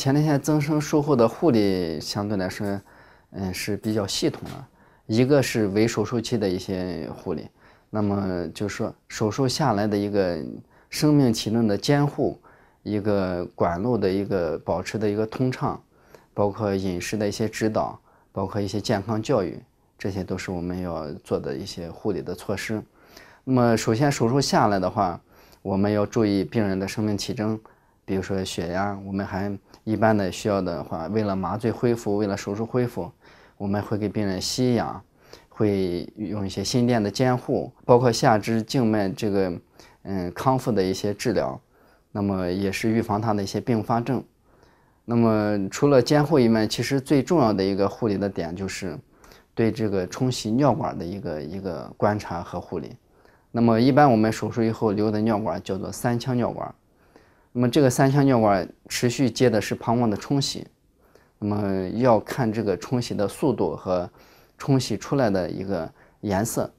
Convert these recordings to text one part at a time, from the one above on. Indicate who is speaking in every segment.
Speaker 1: 前列腺增生术后的护理相对来说，嗯是比较系统的。一个是为手术期的一些护理，那么就是说手术下来的一个生命体征的监护，一个管路的一个保持的一个通畅，包括饮食的一些指导，包括一些健康教育，这些都是我们要做的一些护理的措施。那么首先手术下来的话，我们要注意病人的生命体征。比如说血压，我们还一般的需要的话，为了麻醉恢复，为了手术恢复，我们会给病人吸氧，会用一些心电的监护，包括下肢静脉这个，嗯，康复的一些治疗，那么也是预防它的一些并发症。那么除了监护以外，其实最重要的一个护理的点就是对这个冲洗尿管的一个一个观察和护理。那么一般我们手术以后留的尿管叫做三腔尿管。那么这个三腔尿管持续接的是膀胱的冲洗，那么要看这个冲洗的速度和冲洗出来的一个颜色。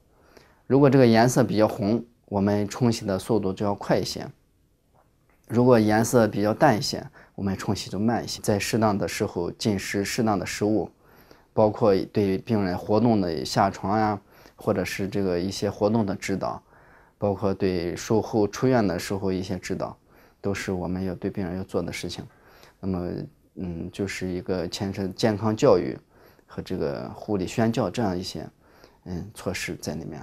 Speaker 1: 如果这个颜色比较红，我们冲洗的速度就要快一些；如果颜色比较淡一些，我们冲洗就慢一些。在适当的时候进食适当的食物，包括对病人活动的下床呀，或者是这个一些活动的指导，包括对术后出院的时候一些指导。都是我们要对病人要做的事情，那么，嗯，就是一个牵扯健康教育和这个护理宣教这样一些，嗯，措施在里面。